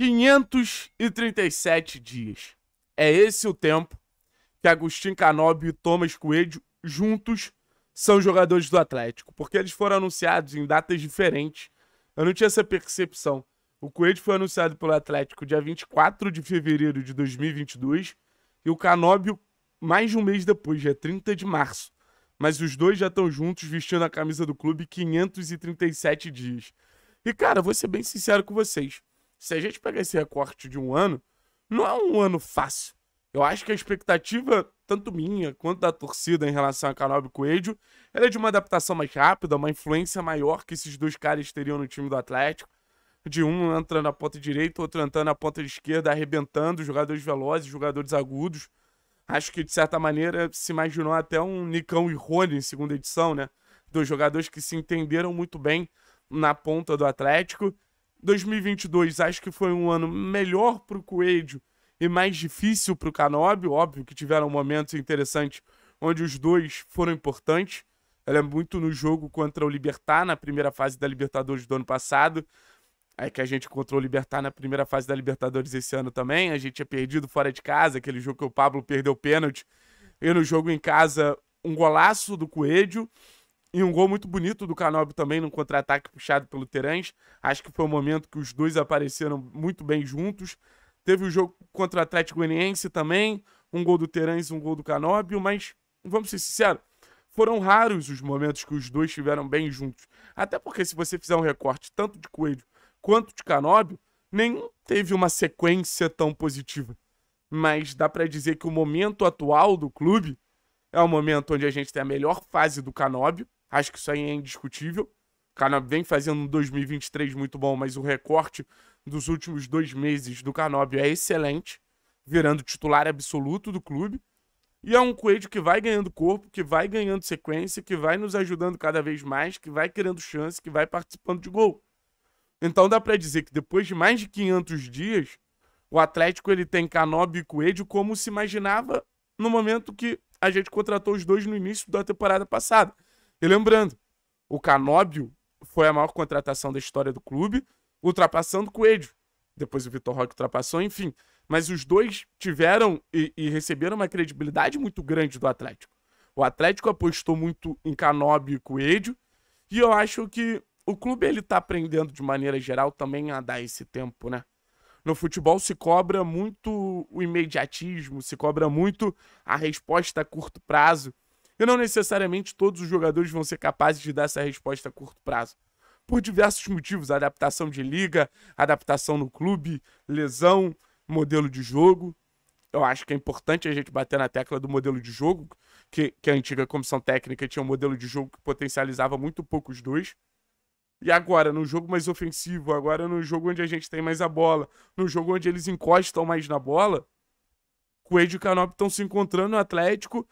537 dias. É esse o tempo que Agostinho Canóbio e Thomas Coelho juntos são jogadores do Atlético, porque eles foram anunciados em datas diferentes. Eu não tinha essa percepção. O Coelho foi anunciado pelo Atlético dia 24 de fevereiro de 2022 e o Canóbio mais de um mês depois, dia 30 de março. Mas os dois já estão juntos vestindo a camisa do clube 537 dias. E cara, vou ser bem sincero com vocês. Se a gente pegar esse recorte de um ano, não é um ano fácil. Eu acho que a expectativa, tanto minha quanto da torcida em relação a Canobi Coelho, era é de uma adaptação mais rápida, uma influência maior que esses dois caras teriam no time do Atlético. De um entrando na ponta direita, outro entrando na ponta esquerda, arrebentando, jogadores velozes, jogadores agudos. Acho que, de certa maneira, se imaginou até um Nicão e Rony em segunda edição, né? Dois jogadores que se entenderam muito bem na ponta do Atlético 2022 acho que foi um ano melhor para o Coelho e mais difícil para o Canóbio. Óbvio que tiveram momentos interessantes onde os dois foram importantes. Ela é muito no jogo contra o Libertar, na primeira fase da Libertadores do ano passado. É que a gente encontrou o Libertar na primeira fase da Libertadores esse ano também. A gente tinha perdido fora de casa, aquele jogo que o Pablo perdeu pênalti. E no jogo em casa, um golaço do Coelho. E um gol muito bonito do Canobio também, num contra-ataque puxado pelo Terãs. Acho que foi um momento que os dois apareceram muito bem juntos. Teve o jogo contra o Atlético Goianiense também, um gol do Terãs, um gol do Canóbio, mas vamos ser sinceros, foram raros os momentos que os dois estiveram bem juntos. Até porque se você fizer um recorte tanto de Coelho quanto de Canóbio, nenhum teve uma sequência tão positiva. Mas dá para dizer que o momento atual do clube é o momento onde a gente tem a melhor fase do Canóbio, Acho que isso aí é indiscutível. O Canob vem fazendo um 2023 muito bom, mas o recorte dos últimos dois meses do Canóbio é excelente, virando titular absoluto do clube. E é um Coelho que vai ganhando corpo, que vai ganhando sequência, que vai nos ajudando cada vez mais, que vai criando chance, que vai participando de gol. Então dá para dizer que depois de mais de 500 dias, o Atlético ele tem Canob e Coelho como se imaginava no momento que a gente contratou os dois no início da temporada passada. E lembrando, o Canóbio foi a maior contratação da história do clube, ultrapassando o Coelho. Depois o Vitor Roque ultrapassou, enfim. Mas os dois tiveram e, e, receberam uma credibilidade muito grande do Atlético. O Atlético apostou muito em Canóbio e Coelho, e eu acho que o clube ele tá aprendendo de maneira geral também a dar esse tempo, né? No futebol se cobra muito o imediatismo, se cobra muito a resposta a curto prazo. E não necessariamente todos os jogadores vão ser capazes de dar essa resposta a curto prazo. Por diversos motivos, adaptação de liga, adaptação no clube, lesão, modelo de jogo. Eu acho que é importante a gente bater na tecla do modelo de jogo, que, que a antiga comissão técnica tinha um modelo de jogo que potencializava muito pouco os dois. E agora, num jogo mais ofensivo, agora num jogo onde a gente tem mais a bola, no jogo onde eles encostam mais na bola, Coelho e Canop estão se encontrando no Atlético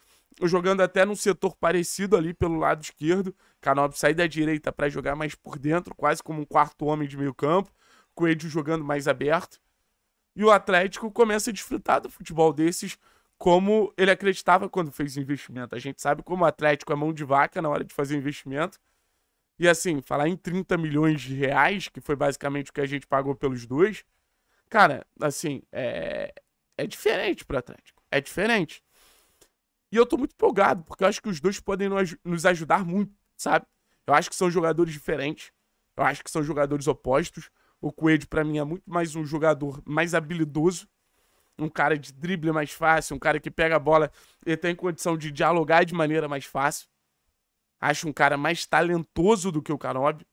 jogando até num setor parecido ali pelo lado esquerdo. Canob sai da direita para jogar mais por dentro, quase como um quarto homem de meio campo. Coelho jogando mais aberto. E o Atlético começa a desfrutar do futebol desses como ele acreditava quando fez o investimento. A gente sabe como o Atlético é mão de vaca na hora de fazer investimento. E assim, falar em 30 milhões de reais, que foi basicamente o que a gente pagou pelos dois, cara, assim, é, é diferente pro Atlético. É diferente. E eu tô muito empolgado, porque eu acho que os dois podem nos ajudar muito, sabe? Eu acho que são jogadores diferentes. Eu acho que são jogadores opostos. O Coelho, para mim, é muito mais um jogador mais habilidoso. Um cara de drible mais fácil, um cara que pega a bola e tem condição de dialogar de maneira mais fácil. Acho um cara mais talentoso do que o Canobi.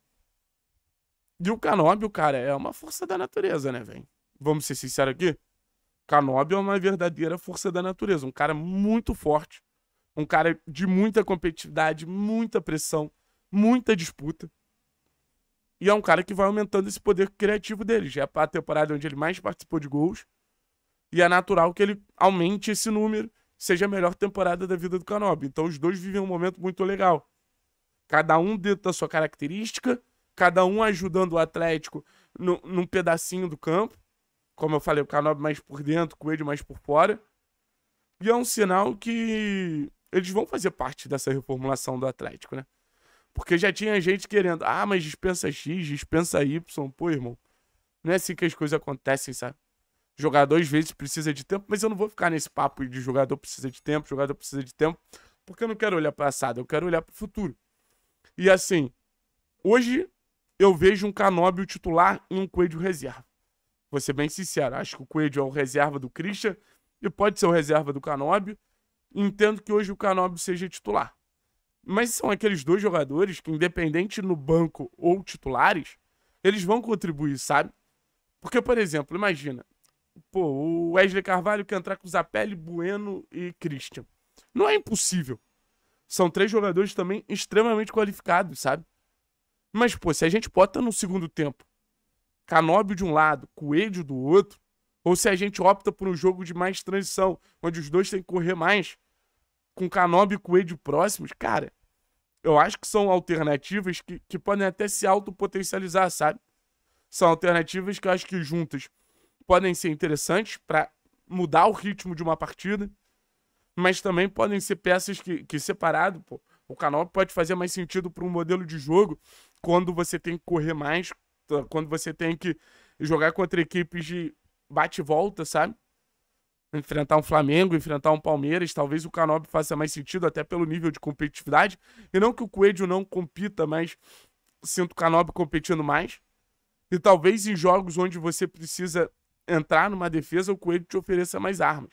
E o Canobi, o cara, é uma força da natureza, né, velho? Vamos ser sinceros aqui? Kanobi é uma verdadeira força da natureza, um cara muito forte, um cara de muita competitividade, muita pressão, muita disputa. E é um cara que vai aumentando esse poder criativo dele. Já é a temporada onde ele mais participou de gols. E é natural que ele aumente esse número, seja a melhor temporada da vida do Kanobi. Então os dois vivem um momento muito legal. Cada um dentro da sua característica, cada um ajudando o Atlético no, num pedacinho do campo como eu falei, o Canob mais por dentro, o Coelho mais por fora. E é um sinal que eles vão fazer parte dessa reformulação do Atlético, né? Porque já tinha gente querendo, ah, mas dispensa X, dispensa Y. Pô, irmão, não é assim que as coisas acontecem, sabe? Jogar dois vezes precisa de tempo, mas eu não vou ficar nesse papo de jogador precisa de tempo, jogador precisa de tempo, porque eu não quero olhar para passado, eu quero olhar para o futuro. E assim, hoje eu vejo um Canobio titular e um Coelho reserva. Vou ser bem sincero, acho que o Coelho é o reserva do Christian e pode ser o reserva do Canóbio. Entendo que hoje o Canóbio seja titular. Mas são aqueles dois jogadores que, independente no banco ou titulares, eles vão contribuir, sabe? Porque, por exemplo, imagina, pô, o Wesley Carvalho quer entrar com Zapelli, Bueno e Christian. Não é impossível. São três jogadores também extremamente qualificados, sabe? Mas, pô, se a gente bota no segundo tempo Canóbio de um lado, Coelho do outro, ou se a gente opta por um jogo de mais transição, onde os dois têm que correr mais, com Canóbio e Coelho próximos, cara, eu acho que são alternativas que, que podem até se autopotencializar, sabe? São alternativas que eu acho que juntas podem ser interessantes para mudar o ritmo de uma partida, mas também podem ser peças que, que separado, pô, o Canóbio pode fazer mais sentido para um modelo de jogo quando você tem que correr mais então, quando você tem que jogar contra equipes de bate-volta, sabe? Enfrentar um Flamengo, enfrentar um Palmeiras, talvez o Canobi faça mais sentido, até pelo nível de competitividade. E não que o Coelho não compita, mas sinto o Canobi competindo mais. E talvez em jogos onde você precisa entrar numa defesa, o Coelho te ofereça mais armas.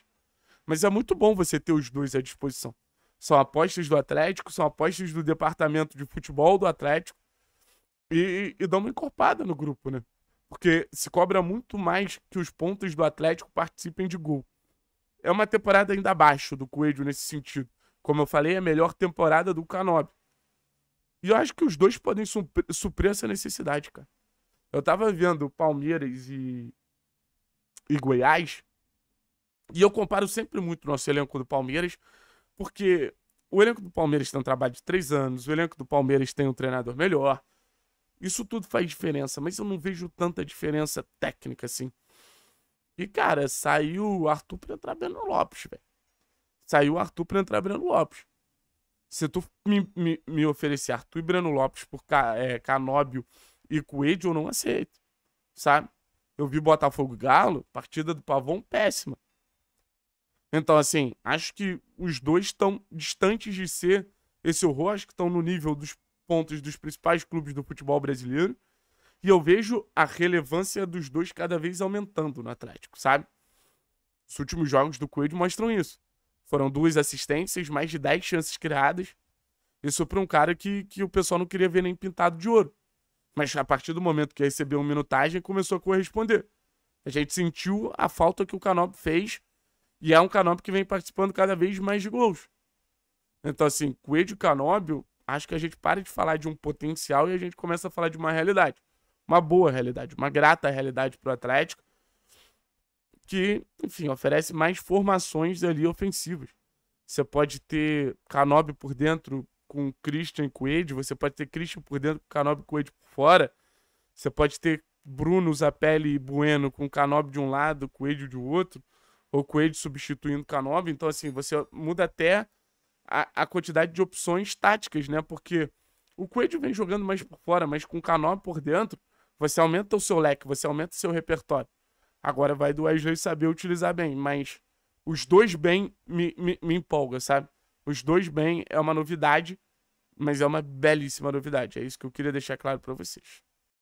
Mas é muito bom você ter os dois à disposição. São apostas do Atlético, são apostas do departamento de futebol do Atlético e, e, dá uma encorpada no grupo, né? Porque se cobra muito mais que os pontos do Atlético participem de gol. É uma temporada ainda abaixo do Coelho nesse sentido. Como eu falei, é a melhor temporada do Canobi. E eu acho que os dois podem suprir, suprir essa necessidade, cara. Eu tava vendo Palmeiras e, e Goiás. E eu comparo sempre muito o nosso elenco do Palmeiras, porque o elenco do Palmeiras tem um trabalho de três anos, o elenco do Palmeiras tem um treinador melhor, isso tudo faz diferença, mas eu não vejo tanta diferença técnica assim. E, cara, saiu o Arthur pra entrar Breno Lopes, velho. Saiu o Arthur pra entrar Breno Lopes. Se tu me, me, me oferecer Arthur e Breno Lopes por é, Canóbio e Coelho, eu não aceito, sabe? Eu vi Botafogo Galo, partida do Pavão péssima. Então, assim, acho que os dois estão distantes de ser esse horror, acho que estão no nível dos pontos dos principais clubes do futebol brasileiro. E eu vejo a relevância dos dois cada vez aumentando no Atlético, sabe? Os últimos jogos do Coelho mostram isso. Foram duas assistências, mais de 10 chances criadas. Isso para um cara que, que o pessoal não queria ver nem pintado de ouro. Mas a partir do momento que recebeu uma minutagem, começou a corresponder. A gente sentiu a falta que o Canop fez e é um Canóbio que vem participando cada vez mais de gols. Então, assim, Coelho e Canóbio acho que a gente para de falar de um potencial e a gente começa a falar de uma realidade. Uma boa realidade, uma grata realidade para o Atlético, que, enfim, oferece mais formações ali ofensivas. Você pode ter Canobi por dentro com Christian e Coelho, você pode ter Christian por dentro com Canobi e Coelho por fora, você pode ter Bruno, Zapelli e Bueno com Canobi de um lado, Coelho de outro, ou Coelho substituindo Canobi. Então, assim, você muda até a, a quantidade de opções táticas, né? Porque o Coelho vem jogando mais por fora, mas com o Canó por dentro, você aumenta o seu leque, você aumenta o seu repertório. Agora vai do Wesley saber utilizar bem, mas os dois bem me, me, me empolga, sabe? Os dois bem é uma novidade, mas é uma belíssima novidade. É isso que eu queria deixar claro para vocês.